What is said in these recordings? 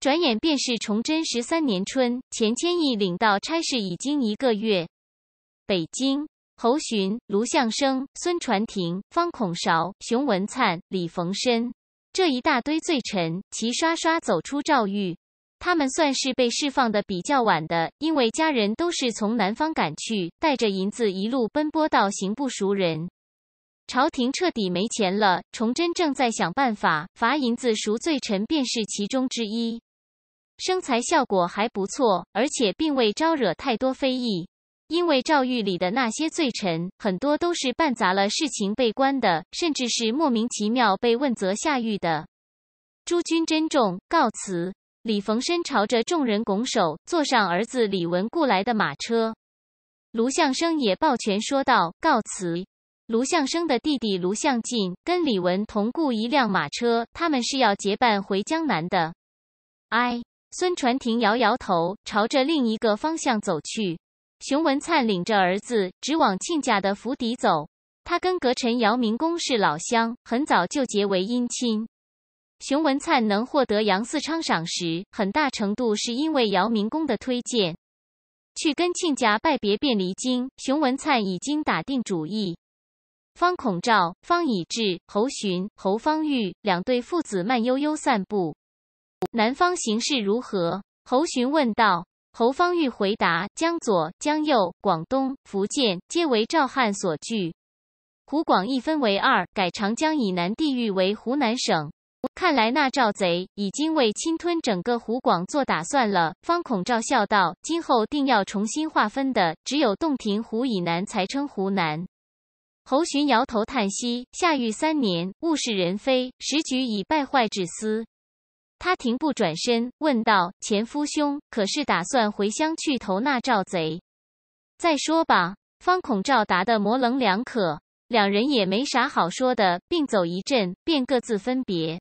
转眼便是崇祯十三年春，钱谦益领到差事已经一个月。北京侯巡、卢象生、孙传庭、方孔韶、熊文灿、李逢申这一大堆罪臣齐刷刷走出诏狱，他们算是被释放的比较晚的，因为家人都是从南方赶去，带着银子一路奔波到刑部赎人。朝廷彻底没钱了，崇祯正在想办法罚银子赎罪臣，便是其中之一。生财效果还不错，而且并未招惹太多非议，因为诏狱里的那些罪臣，很多都是办砸了事情被关的，甚至是莫名其妙被问责下狱的。诸君珍重，告辞。李逢申朝着众人拱手，坐上儿子李文雇来的马车。卢相生也抱拳说道：“告辞。”卢相生的弟弟卢相进跟李文同雇一辆马车，他们是要结伴回江南的。哎。孙传庭摇摇头，朝着另一个方向走去。熊文灿领着儿子直往亲家的府邸走。他跟革臣姚明公是老乡，很早就结为姻亲。熊文灿能获得杨嗣昌赏识，很大程度是因为姚明公的推荐。去跟亲家拜别便离京。熊文灿已经打定主意。方孔照、方以智、侯寻、侯方域两对父子慢悠悠散步。南方形势如何？侯询问道。侯方域回答：“江左、江右、广东、福建，皆为赵汉所据。湖广一分为二，改长江以南地域为湖南省。看来那赵贼已经为侵吞整个湖广做打算了。”方孔照笑道：“今后定要重新划分的，只有洞庭湖以南才称湖南。”侯询摇头叹息：“下狱三年，物是人非，时局已败坏至斯。”他停步转身，问道：“前夫兄，可是打算回乡去投那赵贼？”再说吧。方孔赵答的模棱两可，两人也没啥好说的，并走一阵，便各自分别。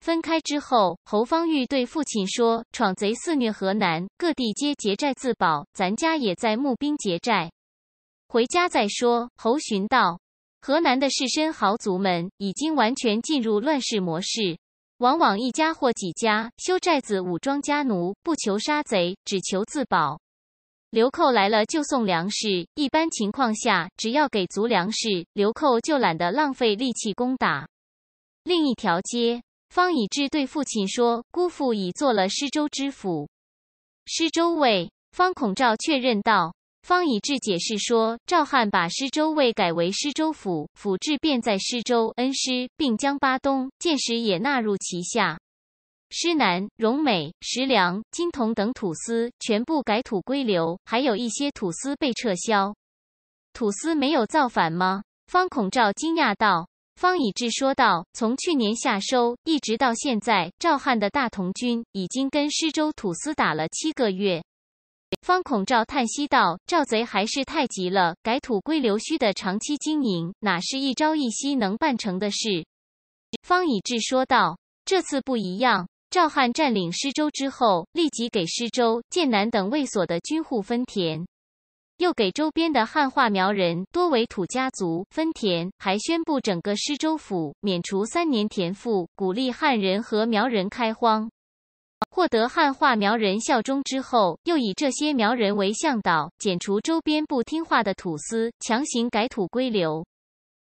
分开之后，侯方玉对父亲说：“闯贼肆虐河南，各地皆劫寨自保，咱家也在募兵劫寨，回家再说。”侯寻道：“河南的士绅豪族们已经完全进入乱世模式。”往往一家或几家修寨子，武装家奴，不求杀贼，只求自保。流寇来了就送粮食。一般情况下，只要给足粮食，流寇就懒得浪费力气攻打。另一条街，方以智对父亲说：“姑父已做了施州知府。”施州尉方孔照确认道。方以智解释说，赵汉把施州卫改为施州府，府治便在施州恩施，并将巴东、建始也纳入旗下。施南、荣美、石梁、金铜等土司全部改土归流，还有一些土司被撤销。土司没有造反吗？方孔照惊讶道。方以智说道：“从去年夏收一直到现在，赵汉的大同军已经跟施州土司打了七个月。”方孔照叹息道：“赵贼还是太急了，改土归流需的长期经营，哪是一朝一夕能办成的事？”方以智说道：“这次不一样，赵汉占领施州之后，立即给施州、剑南等卫所的军户分田，又给周边的汉化苗人，多为土家族分田，还宣布整个施州府免除三年田赋，鼓励汉人和苗人开荒。”获得汉化苗人效忠之后，又以这些苗人为向导，剪除周边不听话的土司，强行改土归流，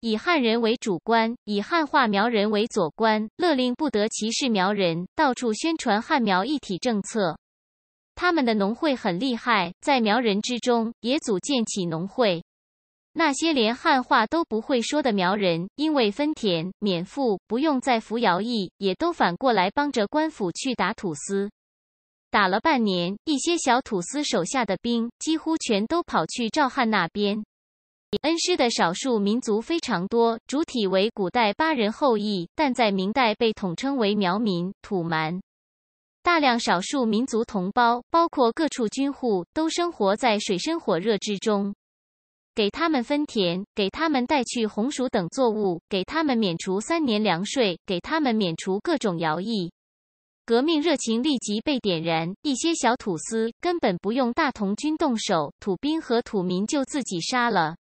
以汉人为主官，以汉化苗人为佐官，勒令不得歧视苗人，到处宣传汉苗一体政策。他们的农会很厉害，在苗人之中也组建起农会。那些连汉话都不会说的苗人，因为分田免赋，不用再服徭役，也都反过来帮着官府去打土司。打了半年，一些小土司手下的兵几乎全都跑去赵汉那边。恩施的少数民族非常多，主体为古代巴人后裔，但在明代被统称为苗民、土蛮。大量少数民族同胞，包括各处军户，都生活在水深火热之中。给他们分田，给他们带去红薯等作物，给他们免除三年粮税，给他们免除各种徭役。革命热情立即被点燃，一些小土司根本不用大同军动手，土兵和土民就自己杀了。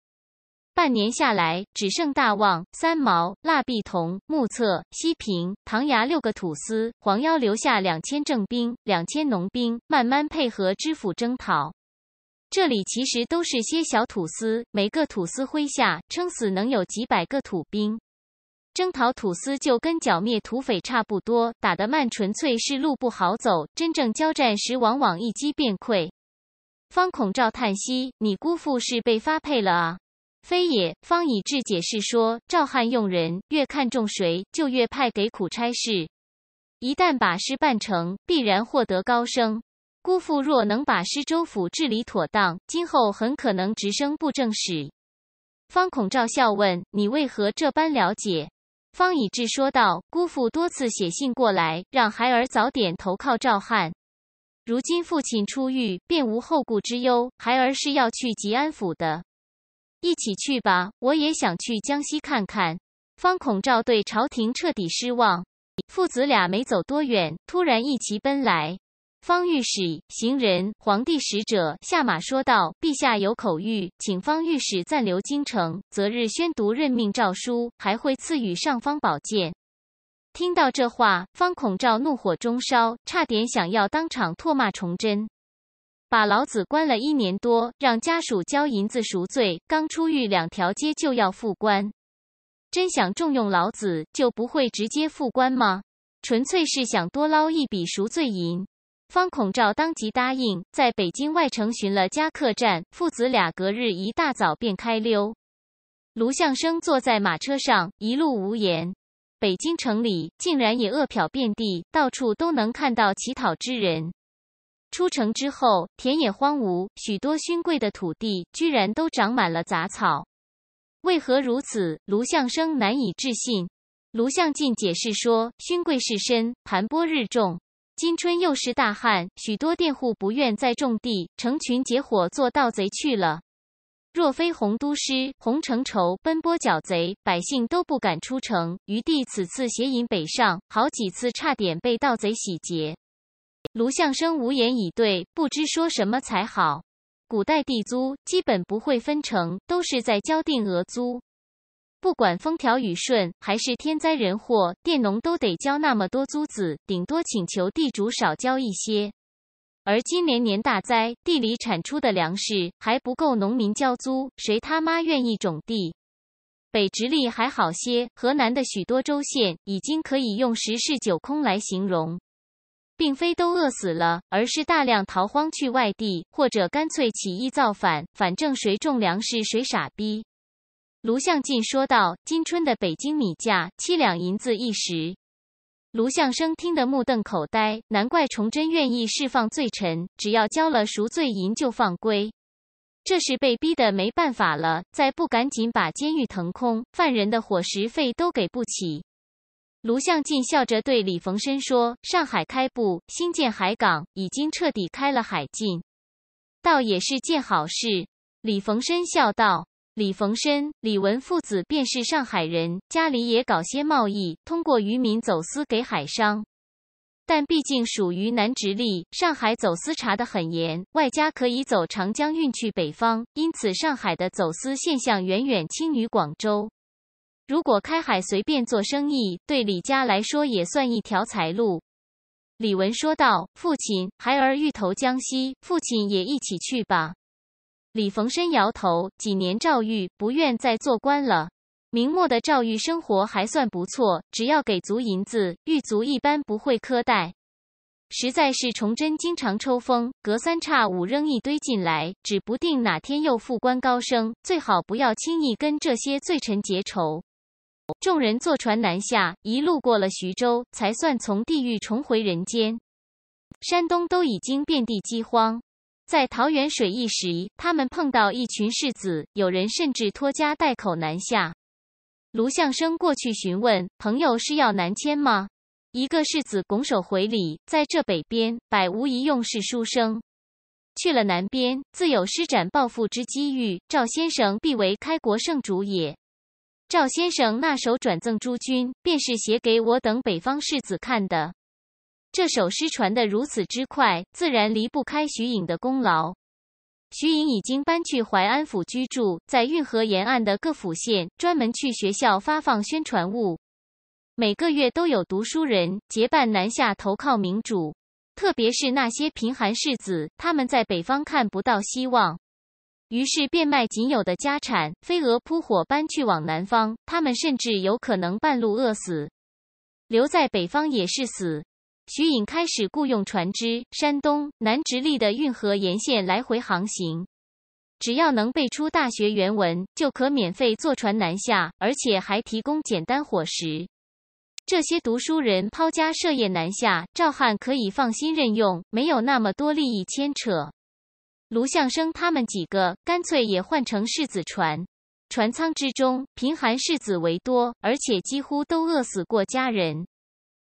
半年下来，只剩大旺、三毛、蜡笔童、目测、西平、唐牙六个土司，黄妖留下两千正兵、两千农兵，慢慢配合知府征讨。这里其实都是些小土司，每个土司麾下撑死能有几百个土兵。征讨土司就跟剿灭土匪差不多，打得慢，纯粹是路不好走。真正交战时，往往一击便溃。方孔照叹息：“你姑父是被发配了啊？”“非也。”方以智解释说：“赵汉用人越看重谁，就越派给苦差事。一旦把事办成，必然获得高升。”姑父若能把施州府治理妥当，今后很可能直升布政使。方孔照笑问：“你为何这般了解？”方以智说道：“姑父多次写信过来，让孩儿早点投靠赵汉。如今父亲出狱，便无后顾之忧。孩儿是要去吉安府的，一起去吧，我也想去江西看看。”方孔照对朝廷彻底失望。父子俩没走多远，突然一骑奔来。方御史行人、皇帝使者下马说道：“陛下有口谕，请方御史暂留京城，择日宣读任命诏书，还会赐予尚方宝剑。”听到这话，方孔照怒火中烧，差点想要当场唾骂崇祯：“把老子关了一年多，让家属交银子赎罪，刚出狱两条街就要复官，真想重用老子，就不会直接复官吗？纯粹是想多捞一笔赎罪银。”方孔照当即答应，在北京外城寻了家客栈。父子俩隔日一大早便开溜。卢向生坐在马车上，一路无言。北京城里竟然也饿殍遍地，到处都能看到乞讨之人。出城之后，田野荒芜，许多勋贵的土地居然都长满了杂草。为何如此？卢向生难以置信。卢向进解释说：“勋贵是身盘剥日重。”今春又是大旱，许多佃户不愿再种地，成群结伙做盗贼去了。若非洪都师、洪承畴奔波剿贼，百姓都不敢出城。余弟此次携淫北上，好几次差点被盗贼洗劫。卢相生无言以对，不知说什么才好。古代地租基本不会分成，都是在交定额租。不管风调雨顺还是天灾人祸，佃农都得交那么多租子，顶多请求地主少交一些。而今年年大灾，地里产出的粮食还不够农民交租，谁他妈愿意种地？北直隶还好些，河南的许多州县已经可以用十室九空来形容，并非都饿死了，而是大量逃荒去外地，或者干脆起义造反，反正谁种粮食谁傻逼。卢向进说道：“今春的北京米价七两银子一石。”卢向生听得目瞪口呆，难怪崇祯愿意释放罪臣，只要交了赎罪银就放归。这是被逼的没办法了，再不赶紧把监狱腾空，犯人的伙食费都给不起。卢向进笑着对李逢申说：“上海开埠，新建海港，已经彻底开了海禁，倒也是件好事。”李逢申笑道。李逢申、李文父子便是上海人，家里也搞些贸易，通过渔民走私给海商。但毕竟属于南直隶，上海走私查得很严，外加可以走长江运去北方，因此上海的走私现象远远轻于广州。如果开海随便做生意，对李家来说也算一条财路。李文说道：“父亲，孩儿欲投江西，父亲也一起去吧。”李逢申摇头，几年诏狱，不愿再做官了。明末的赵玉生活还算不错，只要给足银子，狱卒一般不会苛待。实在是崇祯经常抽风，隔三差五扔一堆进来，指不定哪天又复官高升。最好不要轻易跟这些罪臣结仇。众人坐船南下，一路过了徐州，才算从地狱重回人间。山东都已经遍地饥荒。在桃园水驿时，他们碰到一群士子，有人甚至拖家带口南下。卢相生过去询问朋友是要南迁吗？一个士子拱手回礼，在这北边百无一用是书生，去了南边自有施展抱负之机遇。赵先生必为开国圣主也。赵先生那首转赠诸君，便是写给我等北方士子看的。这首诗传的如此之快，自然离不开徐颖的功劳。徐颖已经搬去淮安府居住，在运河沿岸的各府县，专门去学校发放宣传物。每个月都有读书人结伴南下投靠明主，特别是那些贫寒士子，他们在北方看不到希望，于是变卖仅有的家产，飞蛾扑火般去往南方。他们甚至有可能半路饿死，留在北方也是死。徐颖开始雇佣船只，山东南直隶的运河沿线来回航行。只要能背出大学原文，就可免费坐船南下，而且还提供简单伙食。这些读书人抛家舍业南下，赵汉可以放心任用，没有那么多利益牵扯。卢相生他们几个干脆也换成世子船，船舱之中贫寒世子为多，而且几乎都饿死过家人。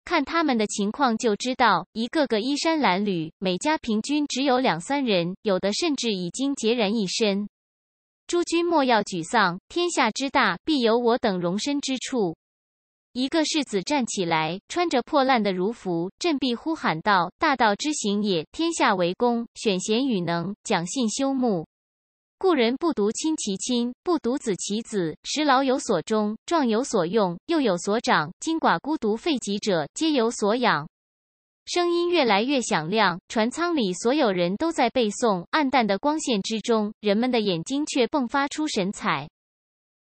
看他们的情况就知道，一个个衣衫褴褛，每家平均只有两三人，有的甚至已经孑然一身。诸君莫要沮丧，天下之大，必有我等容身之处。一个世子站起来，穿着破烂的儒服，振臂呼喊道：“大道之行也，天下为公，选贤与能，讲信修睦。”故人不独亲其亲，不独子其子，时老有所终，壮有所用，幼有所长。今寡孤独废疾者，皆有所养。声音越来越响亮，船舱里所有人都在背诵。暗淡的光线之中，人们的眼睛却迸发出神采。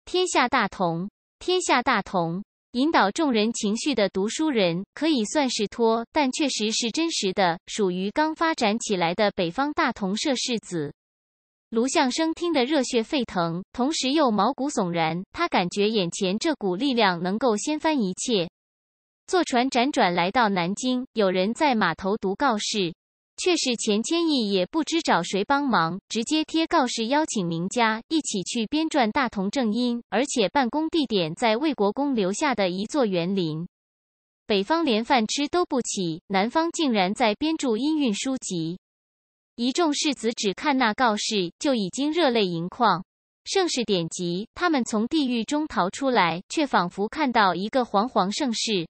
天下大同，天下大同。引导众人情绪的读书人，可以算是托，但确实是真实的，属于刚发展起来的北方大同社世子。卢相生听得热血沸腾，同时又毛骨悚然。他感觉眼前这股力量能够掀翻一切。坐船辗转来到南京，有人在码头读告示，却是钱谦益，也不知找谁帮忙，直接贴告示邀请名家一起去编撰《大同正音》，而且办公地点在魏国公留下的一座园林。北方连饭吃都不起，南方竟然在编著音韵书籍。一众世子只看那告示，就已经热泪盈眶。盛世典籍，他们从地狱中逃出来，却仿佛看到一个煌煌盛世。